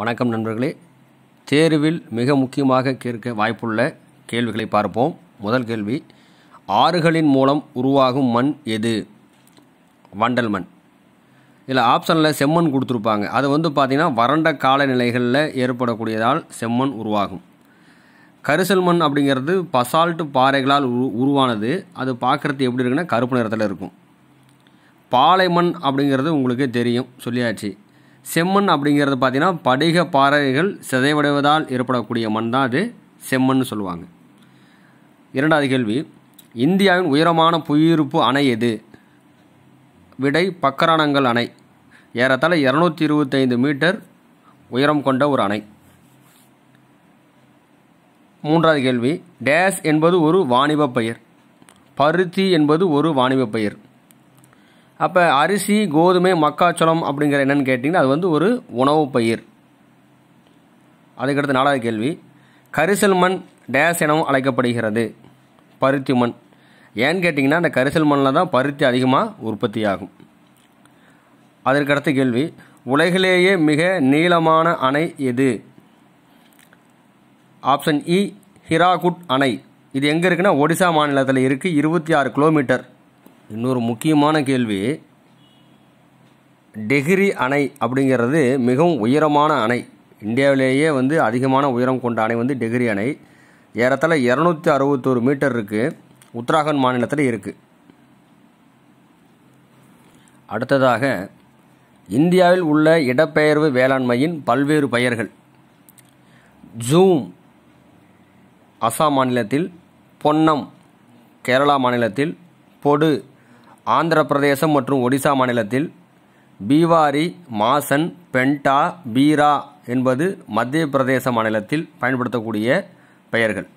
வணக்கம் நண்பர்களே தேர்வில் மிக முக்கியமாக கேட்க வாய்ப்புள்ள கேள்விகளை பார்ப்போம் முதல் கேள்வி ஆறுகளின் மூலம் உருவாகும் மண் எது வண்டல் மண் இதில் ஆப்ஷனில் செம்மண் கொடுத்துருப்பாங்க அது வந்து பார்த்திங்கன்னா வறண்ட காலநிலைகளில் ஏற்படக்கூடியதால் செம்மண் உருவாகும் கரிசல் மண் அப்படிங்கிறது பசால்ட்டு பாறைகளால் உரு உருவானது அது பார்க்குறது எப்படி இருக்குன்னா கருப்பு நிறத்தில் இருக்கும் பாலை மண் அப்படிங்கிறது உங்களுக்கே தெரியும் சொல்லியாச்சு செம்மண் அப்படிங்கிறது பார்த்திங்கன்னா படிக பாறைகள் சிதைவடைவதால் ஏற்படக்கூடிய மண் தான் அது செம்மண் சொல்லுவாங்க இரண்டாவது கேள்வி இந்தியாவின் உயரமான புயிருப்பு அணை எது விடை பக்கரானங்கள் அணை ஏறத்தாழ இரநூத்தி இருபத்தைந்து மீட்டர் உயரம் கொண்ட ஒரு அணை மூன்றாவது கேள்வி டேஸ் என்பது ஒரு வாணிப பயிர் பருத்தி என்பது ஒரு வாணிப பயிர் அப்போ அரிசி கோதுமை மக்காச்சோளம் அப்படிங்கிற என்னென்னு கேட்டிங்கன்னா அது வந்து ஒரு உணவு பயிர் அதுக்கடுத்து நாலாவது கேள்வி கரிசல் மண் டேஸ் எனவும் அழைக்கப்படுகிறது பருத்தி மண் ஏன்னு கேட்டிங்கன்னா அந்த கரிசல் மண்ணில் தான் பருத்தி அதிகமாக உற்பத்தி ஆகும் அதற்கடுத்த கேள்வி உலகிலேயே மிக நீளமான அணை எது ஆப்ஷன் இ e, ஹிராகுட் அணை இது எங்கே இருக்குன்னா ஒடிசா மாநிலத்தில் இருக்குது இருபத்தி ஆறு கிலோமீட்டர் இன்னொரு முக்கியமான கேள்வி டெகிரி அணை அப்படிங்கிறது மிகவும் உயரமான அணை இந்தியாவிலேயே வந்து அதிகமான உயரம் கொண்ட அணை வந்து டெகிரி அணை ஏறத்தில் இரநூத்தி அறுபத்தோரு மீட்டர் இருக்குது உத்தராகண்ட் மாநிலத்தில் இருக்குது அடுத்ததாக இந்தியாவில் உள்ள இடப்பெயர்வு வேளாண்மையின் பல்வேறு பெயர்கள் ஜூம் அசாம் மாநிலத்தில் பொன்னம் கேரளா மாநிலத்தில் பொடு ஆந்திர பிரதேசம் மற்றும் ஒடிசா மாநிலத்தில் பீவாரி மாசன் பென்டா பீரா என்பது மத்திய பிரதேச மாநிலத்தில் பயன்படுத்தக்கூடிய பெயர்கள்